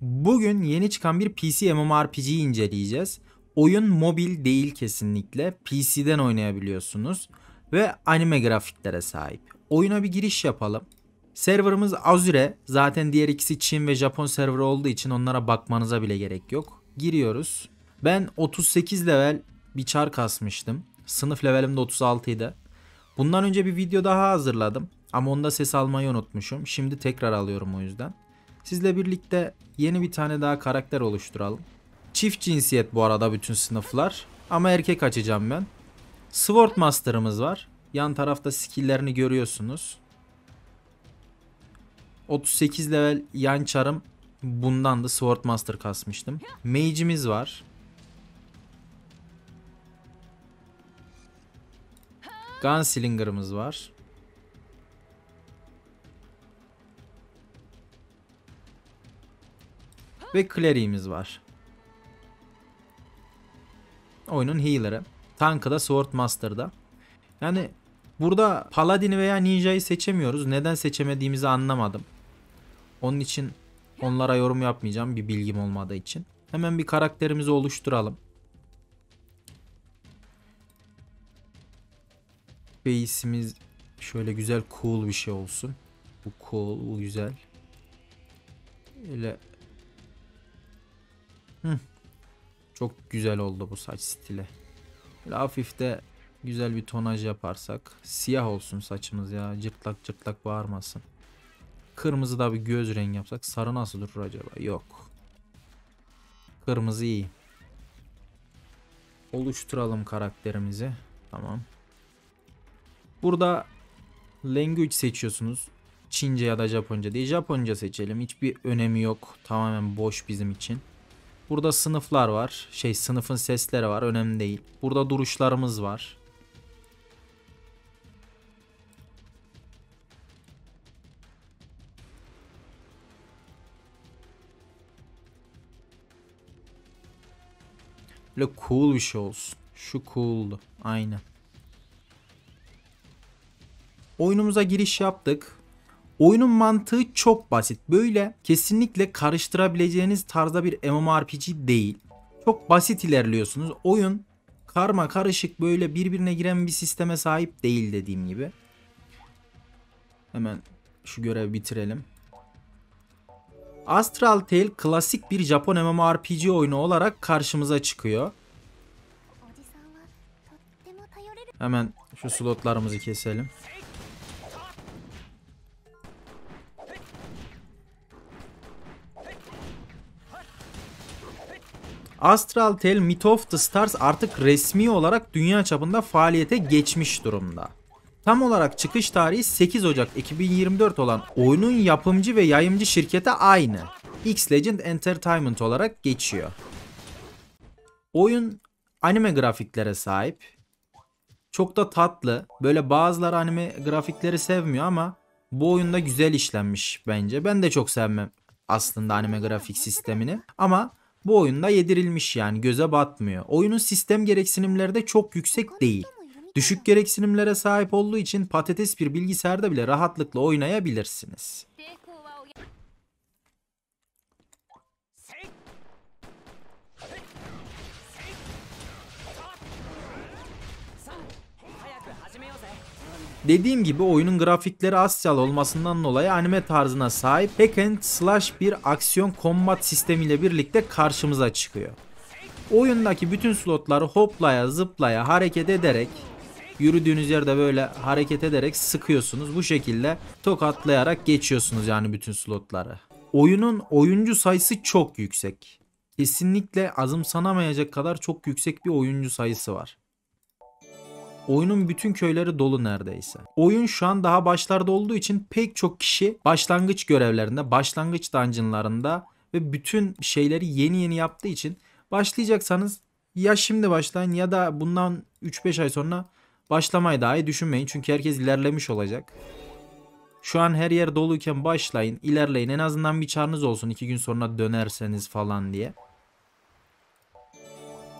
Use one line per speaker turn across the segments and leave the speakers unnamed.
Bugün yeni çıkan bir PC MMORPG'yi inceleyeceğiz. Oyun mobil değil kesinlikle. PC'den oynayabiliyorsunuz ve anime grafiklere sahip. Oyuna bir giriş yapalım. Serverımız Azure. Zaten diğer ikisi Çin ve Japon server olduğu için onlara bakmanıza bile gerek yok. Giriyoruz. Ben 38 level bir çar kasmıştım. Sınıf levelim de 36 idi. Bundan önce bir video daha hazırladım. Ama onda ses almayı unutmuşum. Şimdi tekrar alıyorum o yüzden. Sizle birlikte yeni bir tane daha karakter oluşturalım. Çift cinsiyet bu arada bütün sınıflar. Ama erkek açacağım ben. Sword Master'ımız var. Yan tarafta skill'lerini görüyorsunuz. 38 level yan çarım. Bundan da Sword Master kasmıştım. Mage'imiz var. Gunslinger'ımız var. Ve Clary'imiz var. Oyunun healer'ı. Tankı da Swordmaster'da. Yani burada Paladin'i veya Ninja'yı seçemiyoruz. Neden seçemediğimizi anlamadım. Onun için onlara yorum yapmayacağım bir bilgim olmadığı için. Hemen bir karakterimizi oluşturalım. Base'imiz şöyle güzel cool bir şey olsun. Bu cool, bu güzel. Öyle Hı. Çok güzel oldu bu saç stili. Böyle hafif de güzel bir tonaj yaparsak. Siyah olsun saçımız ya. Cırtlak cırtlak bağırmasın. Kırmızı da bir göz rengi yapsak. Sarı nasıl durur acaba? Yok. Kırmızı iyi. Oluşturalım karakterimizi. Tamam. Burada language seçiyorsunuz. Çince ya da Japonca diye. Japonca seçelim. Hiçbir önemi yok. Tamamen boş bizim için. Burada sınıflar var. Şey sınıfın sesleri var. Önemli değil. Burada duruşlarımız var. Böyle cool bir şey olsun. Şu cool'du. Aynen. Oyunumuza giriş yaptık. Oyunun mantığı çok basit. Böyle kesinlikle karıştırabileceğiniz tarzda bir MMORPG değil. Çok basit ilerliyorsunuz. Oyun karma karışık böyle birbirine giren bir sisteme sahip değil dediğim gibi. Hemen şu görevi bitirelim. Astral Tail klasik bir Japon MMORPG oyunu olarak karşımıza çıkıyor. Hemen şu slotlarımızı keselim. Astral Tel Meet of the Stars artık resmi olarak dünya çapında faaliyete geçmiş durumda. Tam olarak çıkış tarihi 8 Ocak 2024 olan oyunun yapımcı ve yayımcı şirkete aynı. X Legend Entertainment olarak geçiyor. Oyun anime grafiklere sahip. Çok da tatlı. Böyle bazıları anime grafikleri sevmiyor ama bu oyunda güzel işlenmiş bence. Ben de çok sevmem aslında anime grafik sistemini. Ama bu oyunda yedirilmiş yani göze batmıyor. Oyunun sistem gereksinimleri de çok yüksek değil. Düşük gereksinimlere sahip olduğu için patates bir bilgisayarda bile rahatlıkla oynayabilirsiniz. Dediğim gibi oyunun grafikleri asyal olmasından dolayı anime tarzına sahip hack and slash bir aksiyon kombat sistemiyle birlikte karşımıza çıkıyor. Oyundaki bütün slotları hoplaya zıplaya hareket ederek yürüdüğünüz yerde böyle hareket ederek sıkıyorsunuz. Bu şekilde tokatlayarak geçiyorsunuz yani bütün slotları. Oyunun oyuncu sayısı çok yüksek. Kesinlikle azımsanamayacak kadar çok yüksek bir oyuncu sayısı var. Oyunun bütün köyleri dolu neredeyse. Oyun şu an daha başlarda olduğu için pek çok kişi başlangıç görevlerinde, başlangıç dungeonlarında ve bütün şeyleri yeni yeni yaptığı için başlayacaksanız ya şimdi başlayın ya da bundan 3-5 ay sonra başlamayı dahi düşünmeyin. Çünkü herkes ilerlemiş olacak. Şu an her yer doluyken başlayın, ilerleyin. En azından bir çarınız olsun 2 gün sonra dönerseniz falan diye.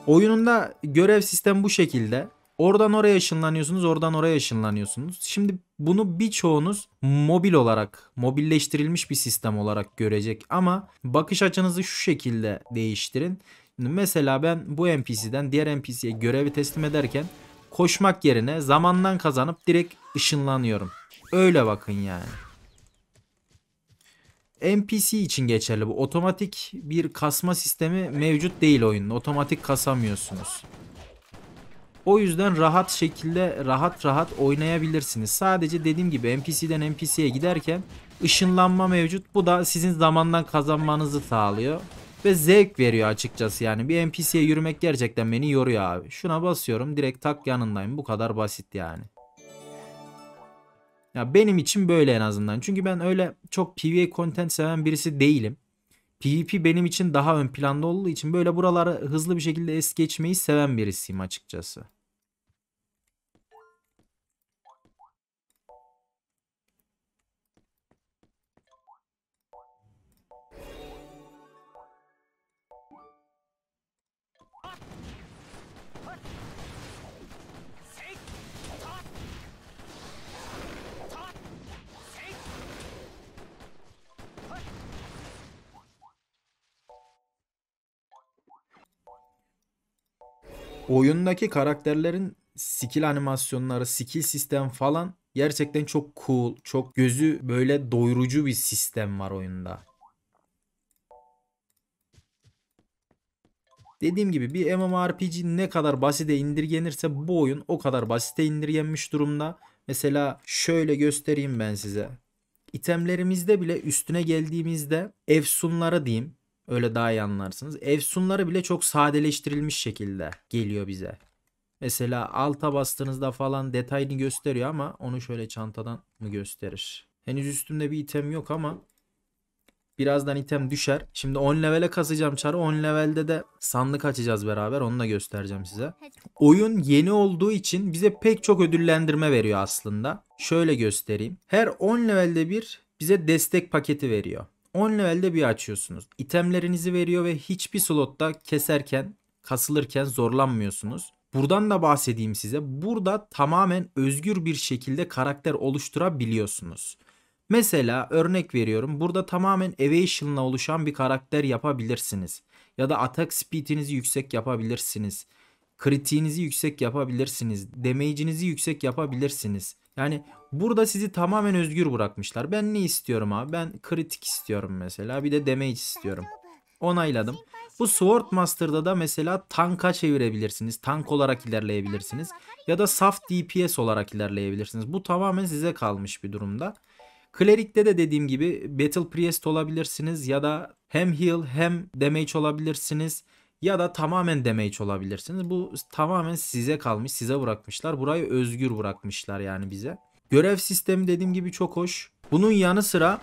Oyununda görev sistem bu şekilde. Oradan oraya ışınlanıyorsunuz, oradan oraya ışınlanıyorsunuz. Şimdi bunu birçoğunuz mobil olarak, mobilleştirilmiş bir sistem olarak görecek ama bakış açınızı şu şekilde değiştirin. Mesela ben bu NPC'den diğer NPC'ye görevi teslim ederken koşmak yerine zamandan kazanıp direkt ışınlanıyorum. Öyle bakın yani. NPC için geçerli bu. Otomatik bir kasma sistemi mevcut değil oyunun. Otomatik kasamıyorsunuz. O yüzden rahat şekilde rahat rahat oynayabilirsiniz. Sadece dediğim gibi NPC'den NPC'ye giderken ışınlanma mevcut. Bu da sizin zamandan kazanmanızı sağlıyor. Ve zevk veriyor açıkçası yani. Bir NPC'ye yürümek gerçekten beni yoruyor abi. Şuna basıyorum direkt tak yanındayım. Bu kadar basit yani. Ya benim için böyle en azından. Çünkü ben öyle çok PvE content seven birisi değilim. PvP benim için daha ön planda olduğu için böyle buralara hızlı bir şekilde es geçmeyi seven birisiyim açıkçası. oyundaki karakterlerin skill animasyonları, skill sistem falan gerçekten çok cool, çok gözü böyle doyurucu bir sistem var oyunda. Dediğim gibi bir MMORPG ne kadar basite indirgenirse bu oyun o kadar basite indirgenmiş durumda. Mesela şöyle göstereyim ben size. İtemlerimizde bile üstüne geldiğimizde efsunlara diyeyim Öyle daha iyi anlarsınız. Efsunları bile çok sadeleştirilmiş şekilde geliyor bize. Mesela alta bastığınızda falan detayını gösteriyor ama onu şöyle çantadan mı gösterir? Henüz üstümde bir item yok ama birazdan item düşer. Şimdi 10 levele kasacağım çarı. 10 levelde de sandık açacağız beraber. Onu da göstereceğim size. Oyun yeni olduğu için bize pek çok ödüllendirme veriyor aslında. Şöyle göstereyim. Her 10 levelde bir bize destek paketi veriyor. 10 levelde bir açıyorsunuz. İtemlerinizi veriyor ve hiçbir slotta keserken, kasılırken zorlanmıyorsunuz. Buradan da bahsedeyim size. Burada tamamen özgür bir şekilde karakter oluşturabiliyorsunuz. Mesela örnek veriyorum. Burada tamamen evasion'la oluşan bir karakter yapabilirsiniz. Ya da atak speed'inizi yüksek yapabilirsiniz. Kritiğinizi yüksek yapabilirsiniz. Damage'inizi yüksek yapabilirsiniz. Yani burada sizi tamamen özgür bırakmışlar. Ben ne istiyorum abi? Ben kritik istiyorum mesela. Bir de damage istiyorum. Onayladım. Bu Sword Master'da da mesela tanka çevirebilirsiniz. Tank olarak ilerleyebilirsiniz. Ya da saf DPS olarak ilerleyebilirsiniz. Bu tamamen size kalmış bir durumda. Klerik'te de dediğim gibi Battle Priest olabilirsiniz ya da hem heal hem damage olabilirsiniz ya da tamamen damage olabilirsiniz. Bu tamamen size kalmış, size bırakmışlar. Burayı özgür bırakmışlar yani bize. Görev sistemi dediğim gibi çok hoş. Bunun yanı sıra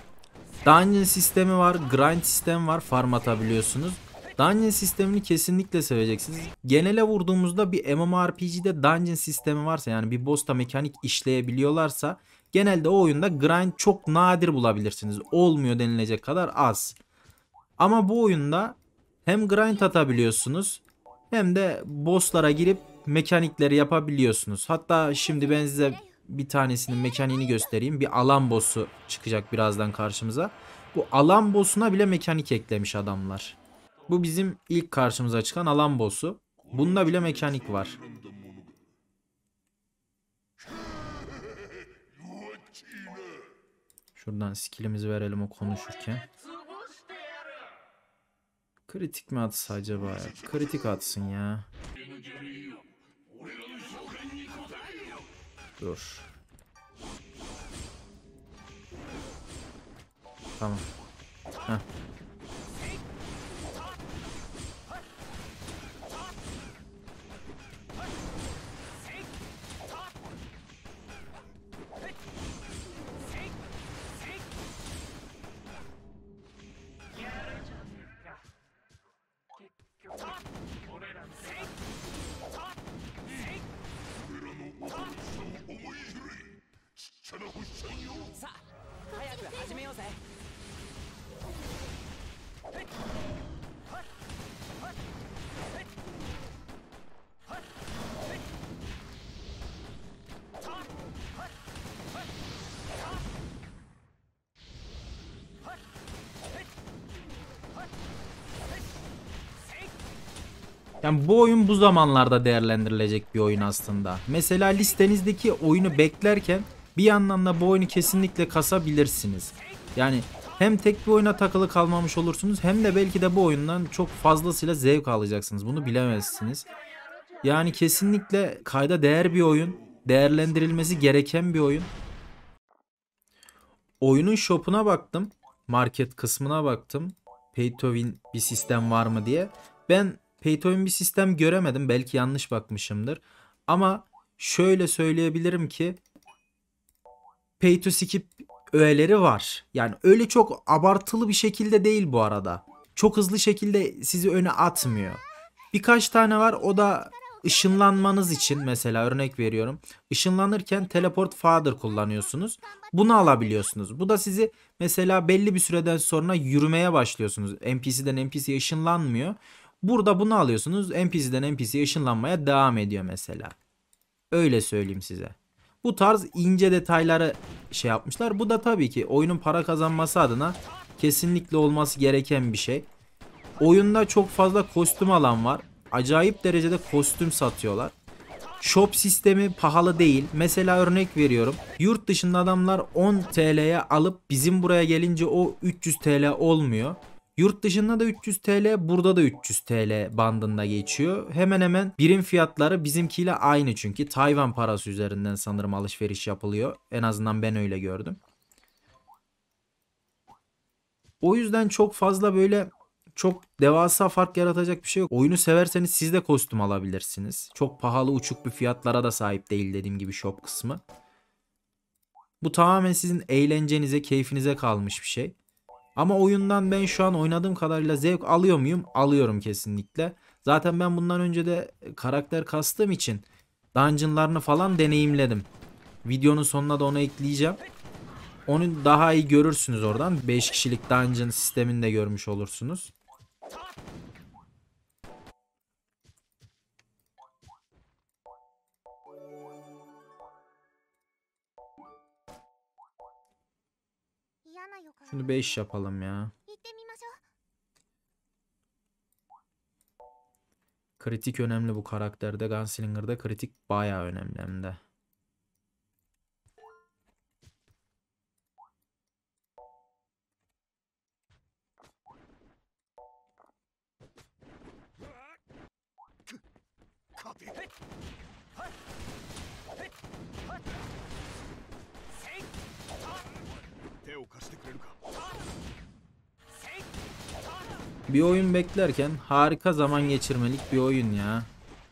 dungeon sistemi var, grind sistemi var, farm atabiliyorsunuz. Dungeon sistemini kesinlikle seveceksiniz. Genele vurduğumuzda bir MMORPG'de dungeon sistemi varsa yani bir boss'ta mekanik işleyebiliyorlarsa genelde o oyunda grind çok nadir bulabilirsiniz. Olmuyor denilecek kadar az. Ama bu oyunda hem grind atabiliyorsunuz hem de bosslara girip mekanikleri yapabiliyorsunuz. Hatta şimdi ben size bir tanesinin mekaniğini göstereyim. Bir alan bossu çıkacak birazdan karşımıza. Bu alan bossuna bile mekanik eklemiş adamlar. Bu bizim ilk karşımıza çıkan alan bossu. Bunda bile mekanik var. Şuradan skillimizi verelim o konuşurken. Kritik mi atsa acaba ya? Kritik atsın ya. Dur. Tamam. Heh. Yani bu oyun bu zamanlarda değerlendirilecek bir oyun aslında. Mesela listenizdeki oyunu beklerken bir yandan da bu oyunu kesinlikle kasabilirsiniz. Yani hem tek bir oyuna takılı kalmamış olursunuz hem de belki de bu oyundan çok fazlasıyla zevk alacaksınız. Bunu bilemezsiniz. Yani kesinlikle kayda değer bir oyun. Değerlendirilmesi gereken bir oyun. Oyunun shop'una baktım. Market kısmına baktım. Pay to win bir sistem var mı diye. Ben Payto'yun bir sistem göremedim. Belki yanlış bakmışımdır. Ama şöyle söyleyebilirim ki Payto skip öğeleri var. Yani öyle çok abartılı bir şekilde değil bu arada. Çok hızlı şekilde sizi öne atmıyor. Birkaç tane var o da ışınlanmanız için mesela örnek veriyorum. Işınlanırken teleport father kullanıyorsunuz. Bunu alabiliyorsunuz. Bu da sizi mesela belli bir süreden sonra yürümeye başlıyorsunuz. NPC'den NPC'ye ışınlanmıyor. Burada bunu alıyorsunuz. NPC'den NPC'ye ışınlanmaya devam ediyor mesela. Öyle söyleyeyim size. Bu tarz ince detayları şey yapmışlar. Bu da tabii ki oyunun para kazanması adına kesinlikle olması gereken bir şey. Oyunda çok fazla kostüm alan var. Acayip derecede kostüm satıyorlar. Shop sistemi pahalı değil. Mesela örnek veriyorum. Yurt dışında adamlar 10 TL'ye alıp bizim buraya gelince o 300 TL olmuyor. Yurt dışında da 300 TL, burada da 300 TL bandında geçiyor. Hemen hemen birim fiyatları bizimkiyle aynı çünkü Tayvan parası üzerinden sanırım alışveriş yapılıyor. En azından ben öyle gördüm. O yüzden çok fazla böyle çok devasa fark yaratacak bir şey yok. Oyunu severseniz siz de kostüm alabilirsiniz. Çok pahalı uçuk bir fiyatlara da sahip değil dediğim gibi shop kısmı. Bu tamamen sizin eğlencenize, keyfinize kalmış bir şey. Ama oyundan ben şu an oynadığım kadarıyla zevk alıyor muyum? Alıyorum kesinlikle. Zaten ben bundan önce de e, karakter kastığım için dungeonlarını falan deneyimledim. Videonun sonuna da onu ekleyeceğim. Onu daha iyi görürsünüz oradan. 5 kişilik dungeon sisteminde görmüş olursunuz. Şunu 5 yapalım ya. Kritik önemli bu karakterde. Gunslinger'da kritik baya önemli hem de. Bir oyun beklerken harika zaman geçirmelik bir oyun ya.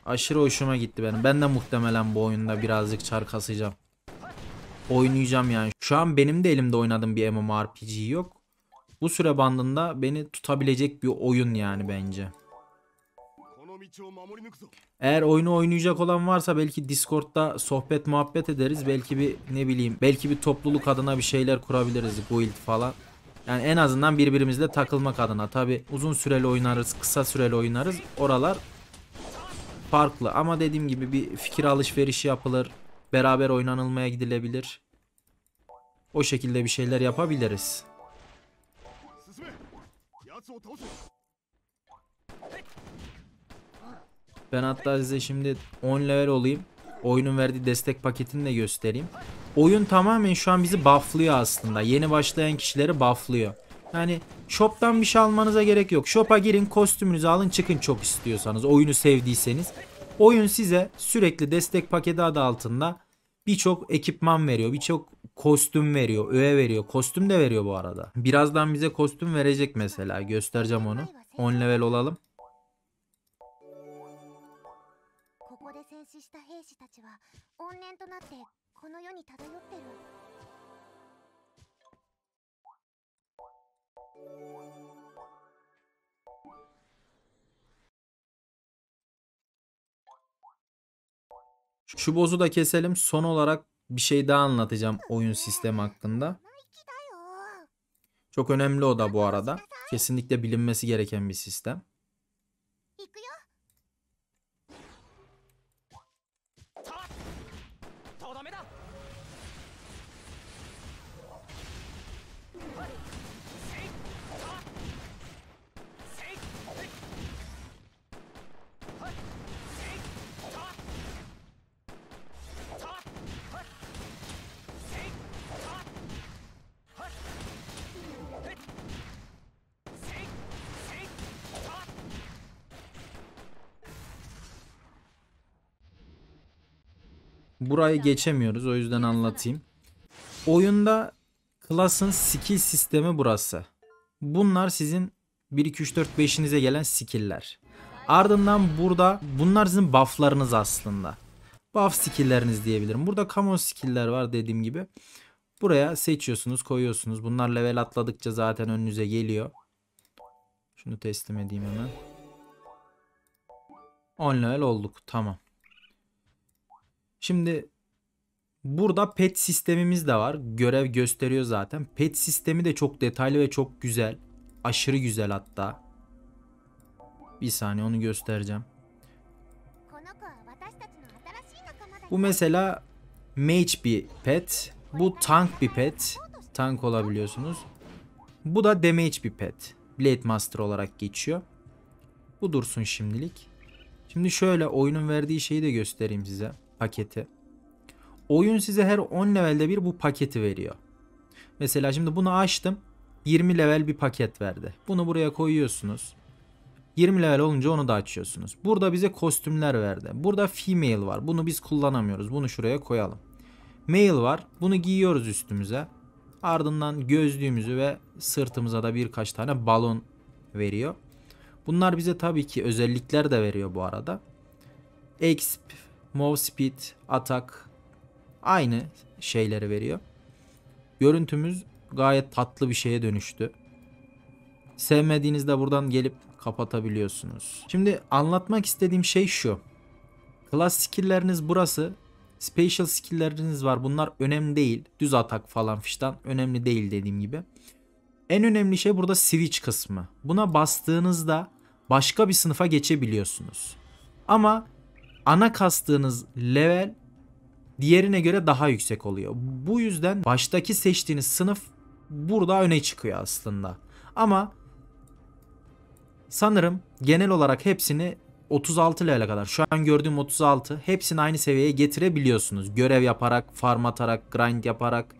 Aşırı hoşuma gitti benim. Ben de muhtemelen bu oyunda birazcık çarkasayacağım. Oynayacağım yani. Şu an benim de elimde oynadığım bir MMORPG yok. Bu süre bandında beni tutabilecek bir oyun yani bence. Eğer oyunu oynayacak olan varsa belki Discord'da sohbet muhabbet ederiz. Belki bir ne bileyim belki bir topluluk adına bir şeyler kurabiliriz. Guild falan. Yani en azından birbirimizle takılmak adına. Tabi uzun süreli oynarız, kısa süreli oynarız. Oralar farklı ama dediğim gibi bir fikir alışverişi yapılır. Beraber oynanılmaya gidilebilir. O şekilde bir şeyler yapabiliriz. Ben hatta size şimdi 10 level olayım. Oyunun verdiği destek paketini de göstereyim. Oyun tamamen şu an bizi bufflıyor aslında. Yeni başlayan kişileri bufflıyor. Yani shop'tan bir şey almanıza gerek yok. Shop'a girin kostümünüzü alın çıkın çok istiyorsanız. Oyunu sevdiyseniz. Oyun size sürekli destek paketi adı altında birçok ekipman veriyor. Birçok kostüm veriyor. Öğe veriyor. Kostüm de veriyor bu arada. Birazdan bize kostüm verecek mesela. Göstereceğim onu. 10 on level olalım. した兵士たちは怨念となってこの世に漂ってる。Şu bozu da keselim. Son olarak bir şey daha anlatacağım oyun sistemi hakkında. Çok önemli o da bu arada. Kesinlikle bilinmesi gereken bir sistem. 没大。Burayı geçemiyoruz o yüzden anlatayım. Oyunda class'ın skill sistemi burası. Bunlar sizin 1 2 3 4 5'inize gelen skill'ler. Ardından burada bunlar sizin buff'larınız aslında. Buff skill'leriniz diyebilirim. Burada common skill'ler var dediğim gibi. Buraya seçiyorsunuz, koyuyorsunuz. Bunlar level atladıkça zaten önünüze geliyor. Şunu teslim edeyim hemen. 10 level olduk. Tamam. Şimdi burada pet sistemimiz de var. Görev gösteriyor zaten. Pet sistemi de çok detaylı ve çok güzel. Aşırı güzel hatta. Bir saniye onu göstereceğim. Bu mesela mage bir pet. Bu tank bir pet. Tank olabiliyorsunuz. Bu da damage bir pet. Blade Master olarak geçiyor. Bu dursun şimdilik. Şimdi şöyle oyunun verdiği şeyi de göstereyim size paketi. Oyun size her 10 levelde bir bu paketi veriyor. Mesela şimdi bunu açtım. 20 level bir paket verdi. Bunu buraya koyuyorsunuz. 20 level olunca onu da açıyorsunuz. Burada bize kostümler verdi. Burada female var. Bunu biz kullanamıyoruz. Bunu şuraya koyalım. Male var. Bunu giyiyoruz üstümüze. Ardından gözlüğümüzü ve sırtımıza da birkaç tane balon veriyor. Bunlar bize tabii ki özellikler de veriyor bu arada. Exp Move Speed, Atak aynı şeyleri veriyor. Görüntümüz gayet tatlı bir şeye dönüştü. Sevmediğinizde buradan gelip kapatabiliyorsunuz. Şimdi anlatmak istediğim şey şu. Class skill'leriniz burası. special skill'leriniz var. Bunlar önemli değil. Düz atak falan fiştan önemli değil dediğim gibi. En önemli şey burada switch kısmı. Buna bastığınızda başka bir sınıfa geçebiliyorsunuz. Ama ana kastığınız level diğerine göre daha yüksek oluyor. Bu yüzden baştaki seçtiğiniz sınıf burada öne çıkıyor aslında. Ama sanırım genel olarak hepsini 36 level'e kadar şu an gördüğüm 36 hepsini aynı seviyeye getirebiliyorsunuz. Görev yaparak, farm atarak, grind yaparak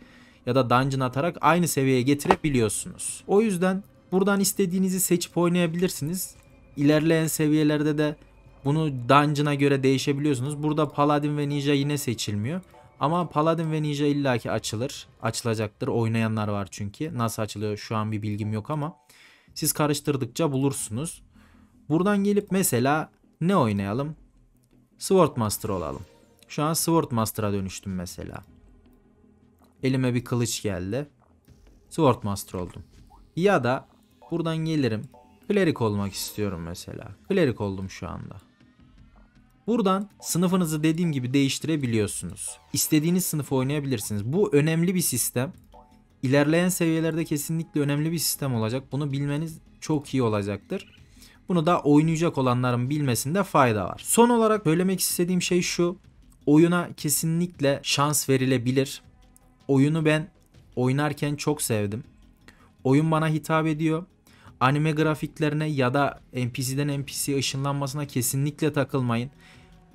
ya da dungeon atarak aynı seviyeye getirebiliyorsunuz. O yüzden buradan istediğinizi seçip oynayabilirsiniz. İlerleyen seviyelerde de bunu dungeon'a göre değişebiliyorsunuz. Burada Paladin ve Ninja yine seçilmiyor. Ama Paladin ve Ninja illaki açılır. Açılacaktır. Oynayanlar var çünkü. Nasıl açılıyor şu an bir bilgim yok ama. Siz karıştırdıkça bulursunuz. Buradan gelip mesela ne oynayalım? Sword Master olalım. Şu an Sword Master'a dönüştüm mesela. Elime bir kılıç geldi. Sword Master oldum. Ya da buradan gelirim. Klerik olmak istiyorum mesela. Klerik oldum şu anda. Buradan sınıfınızı dediğim gibi değiştirebiliyorsunuz. İstediğiniz sınıfı oynayabilirsiniz. Bu önemli bir sistem. İlerleyen seviyelerde kesinlikle önemli bir sistem olacak. Bunu bilmeniz çok iyi olacaktır. Bunu da oynayacak olanların bilmesinde fayda var. Son olarak söylemek istediğim şey şu. Oyuna kesinlikle şans verilebilir. Oyunu ben oynarken çok sevdim. Oyun bana hitap ediyor anime grafiklerine ya da NPC'den NPC ışınlanmasına kesinlikle takılmayın.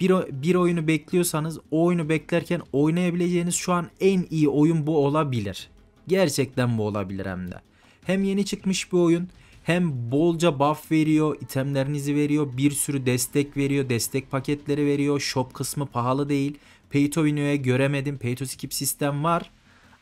Bir, bir oyunu bekliyorsanız o oyunu beklerken oynayabileceğiniz şu an en iyi oyun bu olabilir. Gerçekten bu olabilir hem de. Hem yeni çıkmış bir oyun hem bolca buff veriyor, itemlerinizi veriyor, bir sürü destek veriyor, destek paketleri veriyor. Shop kısmı pahalı değil. Pay to göremedim. Pay to skip sistem var.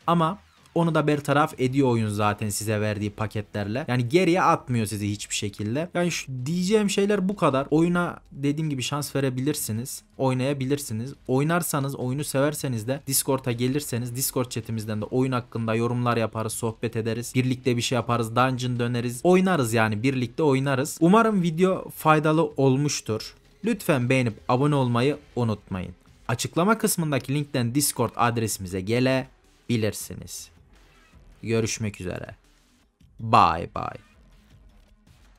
Ama onu da bertaraf ediyor oyun zaten size verdiği paketlerle. Yani geriye atmıyor sizi hiçbir şekilde. Yani şu diyeceğim şeyler bu kadar. Oyuna dediğim gibi şans verebilirsiniz. Oynayabilirsiniz. Oynarsanız, oyunu severseniz de Discord'a gelirseniz Discord chatimizden de oyun hakkında yorumlar yaparız, sohbet ederiz. Birlikte bir şey yaparız, dungeon döneriz. Oynarız yani birlikte oynarız. Umarım video faydalı olmuştur. Lütfen beğenip abone olmayı unutmayın. Açıklama kısmındaki linkten Discord adresimize gelebilirsiniz. Görüşmek üzere. Bye bye.